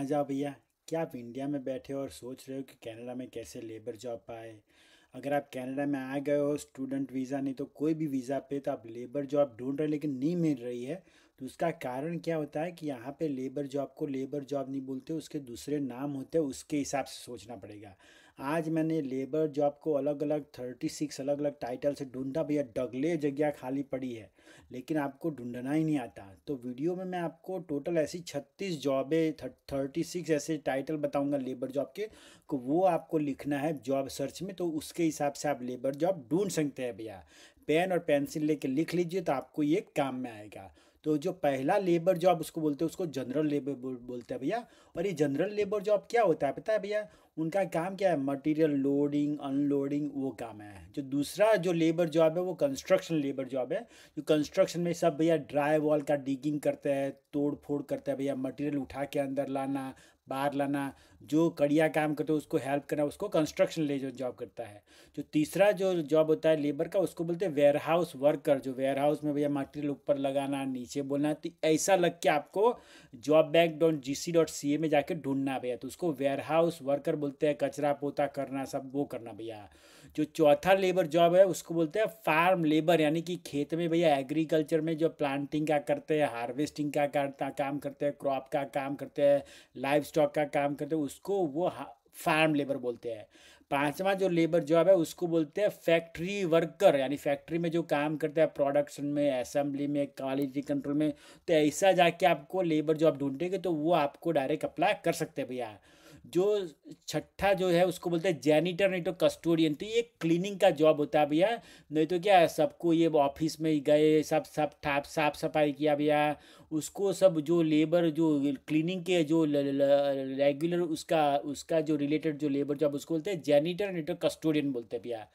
कहाँ जाओ भैया क्या आप इंडिया में बैठे हो और सोच रहे हो कि कनाडा में कैसे लेबर जॉब पाए अगर आप कनाडा में आ गए हो स्टूडेंट वीज़ा नहीं तो कोई भी वीज़ा पे तो आप लेबर जॉब ढूंढ रहे हो लेकिन नहीं मिल रही है तो उसका कारण क्या होता है कि यहाँ पे लेबर जॉब को लेबर जॉब नहीं बोलते उसके दूसरे नाम होते हैं उसके हिसाब से सोचना पड़ेगा आज मैंने लेबर जॉब को अलग अलग थर्टी सिक्स अलग अलग टाइटल से ढूंढा भैया डगले जगह खाली पड़ी है लेकिन आपको ढूंढना ही नहीं आता तो वीडियो में मैं आपको टोटल ऐसी छत्तीस जॉबें थर्टी सिक्स ऐसे टाइटल बताऊंगा लेबर जॉब के को वो आपको लिखना है जॉब सर्च में तो उसके हिसाब से आप लेबर जॉब ढूंढ सकते हैं भैया पेन और पेंसिल लेके लिख लीजिए तो आपको ये काम में आएगा तो जो पहला लेबर जॉब उसको बोलते हैं उसको जनरल लेबर बोलते हैं भैया और ये जनरल लेबर जॉब क्या होता है पता है भैया उनका काम क्या है मटेरियल लोडिंग अनलोडिंग वो काम है जो दूसरा जो लेबर जॉब है वो कंस्ट्रक्शन लेबर जॉब है जो कंस्ट्रक्शन में सब भैया ड्राई वॉल का डिगिंग करते हैं तोड़ फोड़ करते हैं भैया मटेरियल उठा के अंदर लाना बाहर लाना जो कड़िया काम करते हो उसको हेल्प करना उसको कंस्ट्रक्शन ले जो जॉब करता है जो तीसरा जो जॉब होता है लेबर का उसको बोलते हैं वेयर हाउस वर्कर जो वेयर हाउस में भैया मटेरियल ऊपर लगाना नीचे बोलना तो ऐसा लग के आपको job bank dot G C dot C A में जाके ढूंढना भैया तो उसको वेयर हाउस वर्कर बोलते हैं कचरा पोता करना सब वो करना भैया जो चौथा लेबर जॉब है उसको बोलते हैं फार्म लेबर यानी कि खेत में भैया एग्रीकल्चर में जो प्लांटिंग का करते हैं हार्वेस्टिंग का काम करते हैं क्रॉप का काम करते हैं लाइफ स्टॉक का काम करते हैं उसको वो फार्म लेबर बोलते हैं पांचवा जो लेबर जॉब है उसको बोलते हैं फैक्ट्री वर्कर यानी फैक्ट्री में जो काम करते हैं प्रोडक्शन में असेंबली में क्वालिटी कंट्रोल में तो ऐसा जाके आपको लेबर जॉब ढूंढेंगे तो वो आपको डायरेक्ट अप्लाई कर सकते हैं भैया जो छठा जो है उसको बोलते हैं जैनिटर नहीं तो कस्टोडियन तो ये क्लीनिंग का जॉब होता है भैया नहीं तो क्या सबको ये ऑफिस में गए सब सब ठाप साफ सफाई किया भैया उसको सब जो लेबर जो क्लीनिंग के जो रेगुलर उसका उसका जो रिलेटेड जो लेबर जॉब उसको बोलते हैं जैनिटर नहीं तो कस्टोडियन बोलते हैं भैया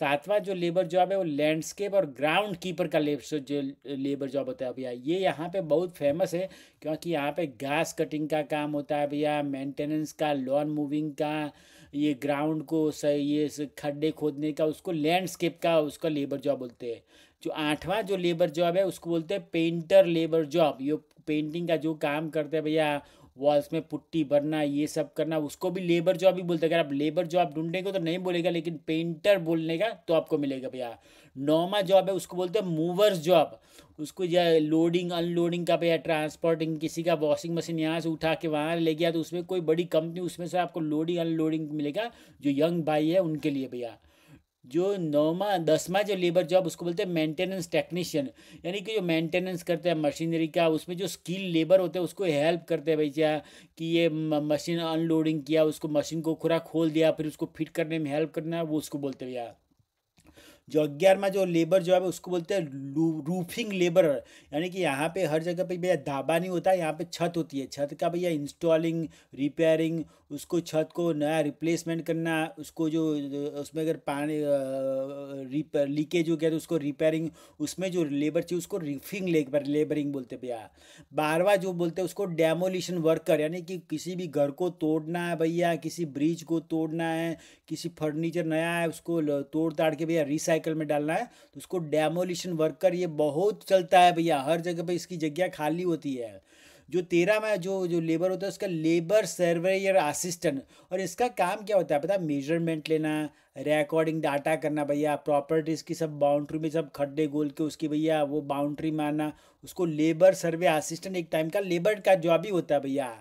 सातवां जो लेबर जॉब है वो लैंडस्केप और ग्राउंड कीपर का जो लेबर जॉब होता है भैया ये यहाँ पर बहुत फेमस है क्योंकि यहाँ पर घास कटिंग का काम होता है भैया मेंटेनेंस का लॉन मूविंग का ये ग्राउंड को सही ये खड्डे खोदने का उसको लैंडस्केप का उसका लेबर जॉब बोलते हैं जो आठवां जो लेबर जॉब है उसको बोलते हैं पेंटर लेबर जॉब ये पेंटिंग का जो काम करते हैं भैया वॉल्स में पुट्टी भरना ये सब करना उसको भी लेबर जॉब ही बोलते अगर आप लेबर जॉब ढूंढेंगे तो नहीं बोलेगा लेकिन पेंटर बोलने का तो आपको मिलेगा भैया नॉर्मा जॉब है उसको बोलते हैं मूवर्स जॉब उसको या लोडिंग अनलोडिंग का भैया ट्रांसपोर्टिंग किसी का वॉशिंग मशीन यहाँ से उठा के वहाँ ले गया तो उसमें कोई बड़ी कंपनी उसमें से आपको लोडिंग अनलोडिंग मिलेगा जो यंग भाई है उनके लिए भैया जो नौवा दसवा जो लेबर जॉब उसको बोलते हैं मेंटेनेंस टेक्नीशियन यानी कि जो मेंटेनेंस करते हैं मशीनरी का उसमें जो स्किल लेबर होते हैं उसको हेल्प करते हैं भैया कि ये मशीन अनलोडिंग किया उसको मशीन को खुरा खोल दिया फिर उसको फिट करने में हेल्प करना वो उसको बोलते हैं भैया जो अग्यारहवा जो लेबर जॉब है उसको बोलते हैं रूफिंग लेबर यानी कि यहाँ पे हर जगह पे भैया धाबा नहीं होता है यहाँ पे छत होती है छत का भैया इंस्टॉलिंग रिपेयरिंग उसको छत को नया रिप्लेसमेंट करना उसको जो उसमें अगर पानी रिपेयर लीकेज हो गया तो उसको रिपेयरिंग उसमें जो लेबर चाहिए उसको रिफिंग लेबर लेबरिंग बोलते भैया बारवा जो बोलते हैं उसको डेमोलिशन वर्कर यानी कि किसी भी घर को तोड़ना है भैया किसी ब्रिज को तोड़ना है किसी फर्नीचर नया है उसको तोड़ ताड़ के भैया रिसाइकल में डालना है तो उसको डेमोलिशन वर्कर ये बहुत चलता है भैया हर जगह पर इसकी जगह खाली होती है जो तेरह में जो जो लेबर होता है उसका लेबर सर्वेयर असिस्टेंट और इसका काम क्या होता है पता मेजरमेंट लेना रिकॉर्डिंग डाटा करना भैया प्रॉपर्टीज़ की सब बाउंड्री में सब खड्डे गोल के उसकी भैया वो बाउंड्री मारना उसको लेबर सर्वे असिस्टेंट एक टाइम का लेबर का जॉब ही होता है भैया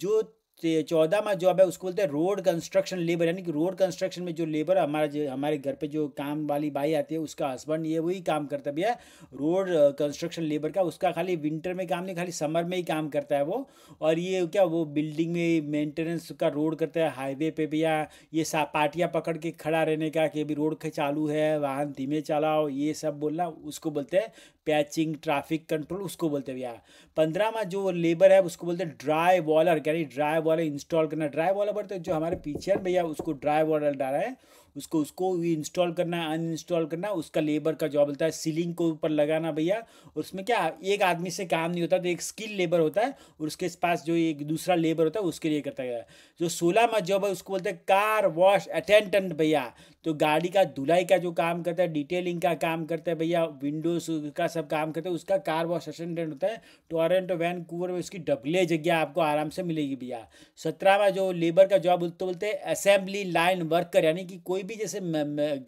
जो चौदह चौदहवा जॉब है उसको बोलते हैं रोड कंस्ट्रक्शन लेबर यानी कि रोड कंस्ट्रक्शन में जो लेबर हमारा जो हमारे घर पे जो काम वाली बाई आती है उसका हस्बैंड ये वही काम करता भी है रोड कंस्ट्रक्शन लेबर का उसका खाली विंटर में काम नहीं खाली समर में ही काम करता है वो और ये क्या वो बिल्डिंग में मेंटेनेंस का रोड करता है हाईवे पर भी या ये पार्टियाँ पकड़ के खड़ा रहने का कि अभी रोड चालू है वाहन धीमे चलाओ ये सब बोलना उसको बोलते हैं पैचिंग ट्राफिक कंट्रोल उसको बोलते हैं भैया पंद्रहवा जो लेबर है उसको बोलते हैं ड्राई वॉलर यानी ड्राई वाला इंस्टॉल करना ड्राइव वाला बोलते जो हमारे पीछे भैया उसको ड्राइव वाला डाला है उसको उसको भी इंस्टॉल करना है अनइंस्टॉल करना उसका लेबर का जॉब होता है सीलिंग को ऊपर लगाना भैया और उसमें क्या एक आदमी से काम नहीं होता तो एक स्किल लेबर होता है और उसके पास जो एक दूसरा लेबर होता है उसके लिए करता गया जो सोलह में जॉब है उसको बोलते हैं कार वॉश अटेंडेंट भैया तो गाड़ी का धुलाई का जो काम करता है डिटेलिंग का काम करता है भैया विंडोज का सब काम करता है उसका कार वॉश अटेंडेंट होता है टोरेंट कूवर में उसकी डबले जगह आपको आराम से मिलेगी भैया सत्रहवा जो लेबर का जॉब तो बोलते हैं असेंबली लाइन वर्कर यानी कि कोई भी जैसे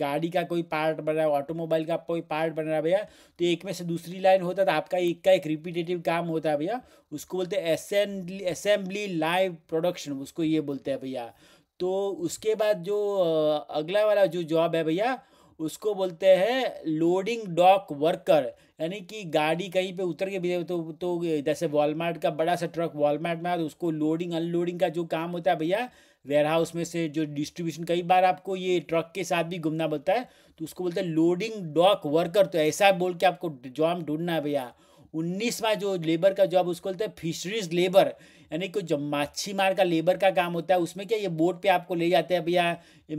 गाड़ी का कोई पार्ट बन रहा है ऑटोमोबाइल का कोई पार्ट बन रहा है भैया तो एक में से दूसरी लाइन होता है तो आपका एक का एक रिपीटेटिव काम होता है भैया उसको बोलते हैं असेंबली असेंबली लाइव प्रोडक्शन उसको ये बोलते हैं भैया तो उसके बाद जो अगला वाला जो जॉब है भैया उसको बोलते हैं लोडिंग डॉक वर्कर यानी कि गाड़ी कहीं पे उतर के भी तो तो जैसे वॉलमार्ट का बड़ा सा ट्रक वॉलमार्ट में आया तो उसको लोडिंग अनलोडिंग का जो काम होता है भैया वेयर हाउस में से जो डिस्ट्रीब्यूशन कई बार आपको ये ट्रक के साथ भी घूमना पड़ता है तो उसको बोलते हैं लोडिंग डॉक वर्कर तो ऐसा बोल के आपको जॉब ढूंढना है भैया उन्नीसवा जो लेबर का जॉब उसको बोलते हैं फिशरीज लेबर यानी कि जो मच्छी मार का लेबर का काम होता है उसमें क्या ये बोट पे आपको ले जाते हैं भैया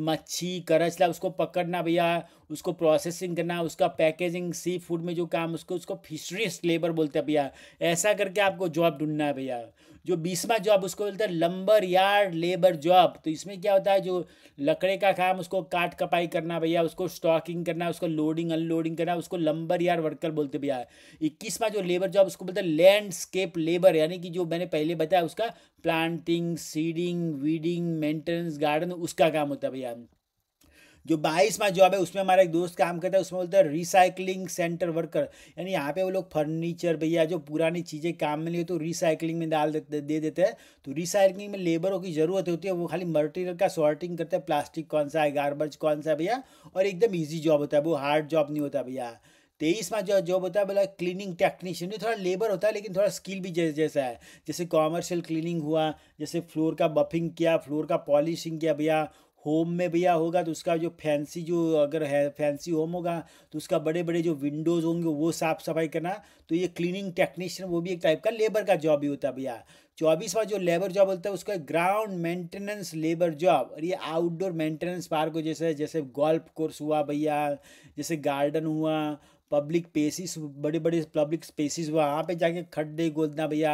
मच्छी करचला उसको पकड़ना भैया उसको प्रोसेसिंग करना उसका पैकेजिंग सी फूड में जो काम उसको उसको फिशरीज लेबर बोलते हैं भैया ऐसा करके आपको जॉब ढूंढना है भैया जो बीसवा जॉब उसको बोलते हैं लंबर यार्ड लेबर जॉब तो इसमें क्या होता है जो लकड़े का काम उसको काट कपाई करना भैया उसको स्टॉकिंग करना उसको लोडिंग अनलोडिंग करना उसको लंबर यार्ड वर्कर बोलते भैया इक्कीसवा जो लेबर जॉब उसको बोलते हैं लैंडस्केप लेबर यानी कि जो मैंने पहले बताया है उसका planting seeding weeding maintenance garden उसका काम होता है भैया जो बाईसवा जॉब है उसमें हमारा एक दोस्त काम करता है उसमें बोलते हैं रिसाइकलिंग सेंटर वर्कर यानी यहाँ पे वो लोग फर्नीचर भैया जो पुरानी चीज़ें काम में लिए तो रिसाइकलिंग में डाल देते दे देते हैं तो रिसाइकलिंग में लेबरों की ज़रूरत होती है वो खाली मटेरियल का सॉर्टिंग करते हैं प्लास्टिक कौन सा है गार्बेज कौन सा है भैया और एकदम ईजी जॉब होता है वो हार्ड जॉब नहीं होता भैया तेईस में जो जॉब होता है बोला क्लीनिंग टेक्नीशियन थोड़ा लेबर होता है लेकिन थोड़ा स्किल भी जैसा है जैसे कॉमर्शियल क्लीनिंग हुआ जैसे फ्लोर का बफिंग किया फ्लोर का पॉलिशिंग किया भैया होम में भैया होगा तो उसका जो फैंसी जो अगर है फैंसी होम होगा तो उसका बड़े बड़े जो विंडोज़ होंगे वो साफ़ सफाई करना तो ये क्लीनिंग टेक्नीशियन वो भी एक टाइप का लेबर का जॉब ही होता है भैया चौबीसवा जो लेबर जॉब होता है उसका ग्राउंड मेंटेनेंस लेबर जॉब और ये आउटडोर मेंटेनेंस पार्क हो जैसे जैसे गोल्फ कोर्स हुआ भैया जैसे गार्डन हुआ पब्लिक स्पेसिस बड़े बड़े पब्लिक स्पेसिस वहाँ पे जाके खड्डे गोदना भैया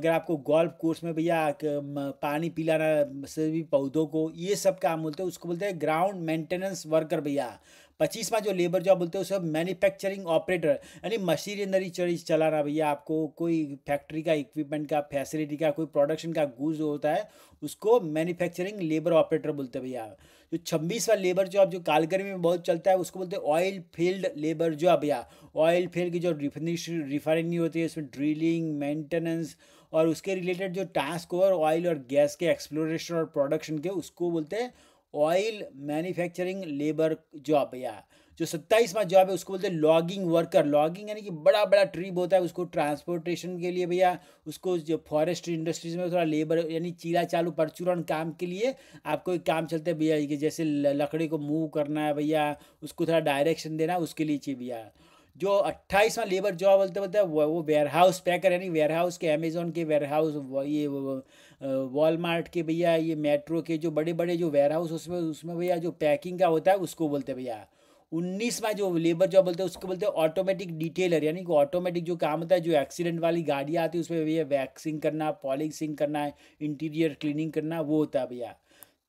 अगर आपको गोल्फ कोर्स में भैया पानी पिलाना से भी पौधों को ये सब काम बोलते हैं उसको बोलते हैं ग्राउंड मेंटेनेंस वर्कर भैया पच्चीसवा जो लेबर जॉब बोलते हैं उसे मैन्युफैक्चरिंग ऑपरेटर यानी मशीनरी चलाना भैया आपको कोई फैक्ट्री का इक्विपमेंट का फैसिलिटी का कोई प्रोडक्शन का गूज होता है उसको मैन्युफैक्चरिंग लेबर ऑपरेटर बोलते हैं भैया जो छब्बीसवा लेबर जॉब जो कालगर में बहुत चलता है उसको बोलते हैं ऑयल फील्ड लेबर जॉब या ऑयल फील्ड की जो रिफिनिश रिफाइनरी होती है उसमें ड्रिलिंग मेंटेनेंस और उसके रिलेटेड जो टास्क और ऑयल और गैस के एक्सप्लोरेशन और प्रोडक्शन के उसको बोलते हैं ऑयल मैन्युफैक्चरिंग लेबर जॉब या जो सत्ताईसवा जॉब है उसको बोलते हैं लॉगिंग वर्कर लॉगिंग यानी कि बड़ा बड़ा ट्रिप होता है उसको ट्रांसपोर्टेशन के लिए भैया उसको जो फॉरेस्ट इंडस्ट्रीज में थोड़ा लेबर यानी चीला चालू परचूरण काम के लिए आपको एक काम चलता है भैया जैसे लकड़ी को मूव करना है भैया उसको थोड़ा डायरेक्शन देना उसके लिए चाहिए भैया जो अट्ठाईसवां लेबर जॉब बोलते बोलते वो, वो वेयर हाउस पैकर यानी वेयर हाउस के अमेजोन के वेयर हाउस ये वॉलमार्ट के भैया ये मेट्रो के जो बड़े बड़े जो वेयर हाउस उसमें उसमें भैया जो पैकिंग का होता है उसको बोलते भैया उन्नीसवा जो लेबर जॉब बोलते हैं उसको बोलते हैं ऑटोमेटिक डिटेलर यानी कि ऑटोमेटिक जो काम होता है जो एक्सीडेंट वाली गाड़ियाँ आती है उसमें भैया वैक्सिंग करना पॉलिशिंग करना इंटीरियर क्लीनिंग करना वो होता है भैया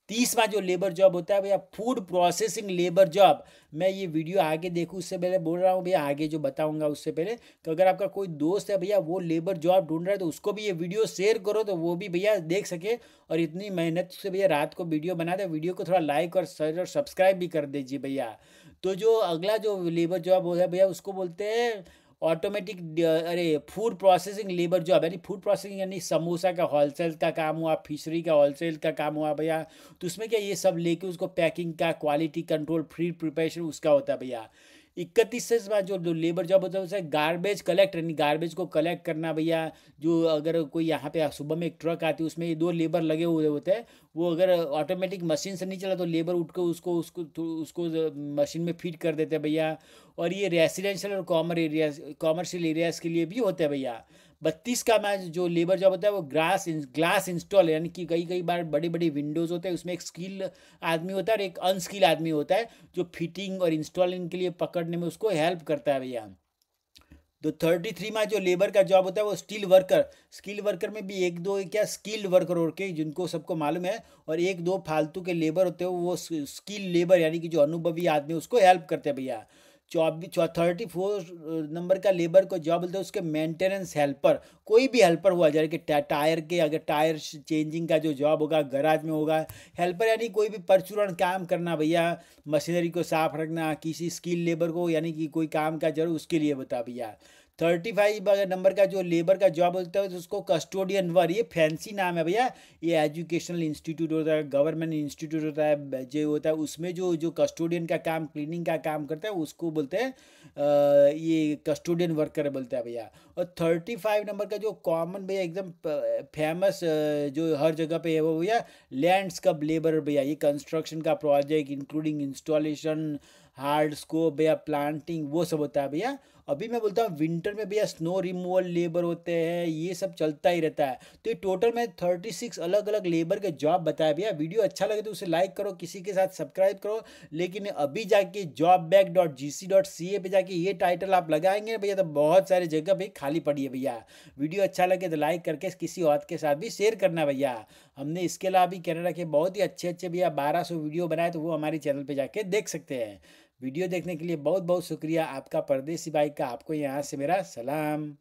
तीसवा जो लेबर जॉब होता है भैया फूड प्रोसेसिंग लेबर जॉब मैं ये वीडियो आगे देखूँ उससे पहले बोल रहा हूँ भैया आगे जो बताऊँगा उससे पहले तो अगर आपका कोई दोस्त है भैया वो लेबर जॉब ढूंढ रहा है तो उसको भी ये वीडियो शेयर करो तो वो भी भैया देख सके और इतनी मेहनत से भैया रात को वीडियो बना दे वीडियो को थोड़ा लाइक और शेयर और सब्सक्राइब भी कर दीजिए भैया तो जो अगला जो लेबर जॉब होता है भैया उसको बोलते हैं ऑटोमेटिक uh, अरे फूड प्रोसेसिंग लेबर जॉब यानी फूड प्रोसेसिंग यानी समोसा का होलसेल का काम हुआ फिशरी का होलसेल का काम हुआ भैया तो उसमें क्या ये सब लेके उसको पैकिंग का क्वालिटी कंट्रोल फ्री प्रिपरेशन उसका होता है भैया इकतीसवा जो जो लेबर जॉब होता है गार्बेज कलेक्ट यानी गार्बेज को कलेक्ट करना भैया जो अगर कोई यहाँ पे सुबह में एक ट्रक आती है उसमें ये दो लेबर लगे हुए होते हैं वो अगर ऑटोमेटिक मशीन से नहीं चला तो लेबर उठ कर उसको उसको उसको मशीन में फिट कर देते हैं भैया और ये रेसिडेंशियल और कॉमर एरिया कॉमर्शियल एरियाज़ के लिए भी होते हैं भैया बत्तीस का मैच जो लेबर जॉब होता है वो ग्रास इन, ग्लास इंस्टॉल यानी कि कई कई बार बड़े बड़े विंडोज़ होते हैं उसमें एक स्किल आदमी होता है और एक अनस्किल आदमी होता है जो फिटिंग और इंस्टॉलिंग के लिए पकड़ने में उसको हेल्प करता है भैया तो थर्टी थ्री में जो लेबर का जॉब होता है वो स्किल वर्कर स्किल वर्कर में भी एक दो क्या स्किल वर्कर और के जिनको सबको मालूम है और एक दो फालतू के लेबर होते हैं वो स्किल लेबर यानी कि जो अनुभवी आदमी उसको हेल्प करते हैं भैया चौबीस थर्टी फोर नंबर का लेबर को जॉब मिलता है उसके मेंटेनेंस हेल्पर कोई भी हेल्पर हुआ जैसे कि टायर के अगर टायर चेंजिंग का जो जॉब होगा गराज में होगा हेल्पर यानी कोई भी परचूरण काम करना भैया मशीनरी को साफ रखना किसी स्किल लेबर को यानी कि कोई काम का जरूर उसके लिए बता भैया थर्टी फाइव नंबर का जो लेबर का जॉब होता है तो उसको कस्टोडियन वर ये फैंसी नाम है भैया ये एजुकेशनल इंस्टीट्यूट होता है गवर्नमेंट इंस्टीट्यूट होता है जो होता है उसमें जो जो कस्टोडियन का काम क्लीनिंग का काम करता है उसको बोलते हैं ये कस्टोडियन वर्कर बोलते हैं भैया और थर्टी फाइव नंबर का जो कॉमन भैया एकदम फेमस जो हर जगह पे है वो भैया लैंडस्कप लेबर भैया ये कंस्ट्रक्शन का project including installation hard scope भैया प्लांटिंग वो सब होता है भैया अभी मैं बोलता हूँ विंटर में भैया स्नो रिमूवल लेबर होते हैं ये सब चलता ही रहता है तो ये टोटल में थर्टी सिक्स अलग अलग लेबर के जॉब बताया भैया वीडियो अच्छा लगे तो उसे लाइक करो किसी के साथ सब्सक्राइब करो लेकिन अभी जाके job bank dot G C dot C A पर जाके ये टाइटल आप लगाएंगे भैया तो बहुत सारी जगह भी खाली पड़ी है भैया वीडियो अच्छा लगे तो लाइक करके किसी और के साथ भी शेयर करना भैया हमने इसके अलावा भी कैनेडा के बहुत ही अच्छे अच्छे भैया बारह सौ वीडियो बनाए तो वो हमारे चैनल पर जाके देख सकते हैं वीडियो देखने के लिए बहुत बहुत शुक्रिया आपका परदेसी भाई का आपको यहाँ से मेरा सलाम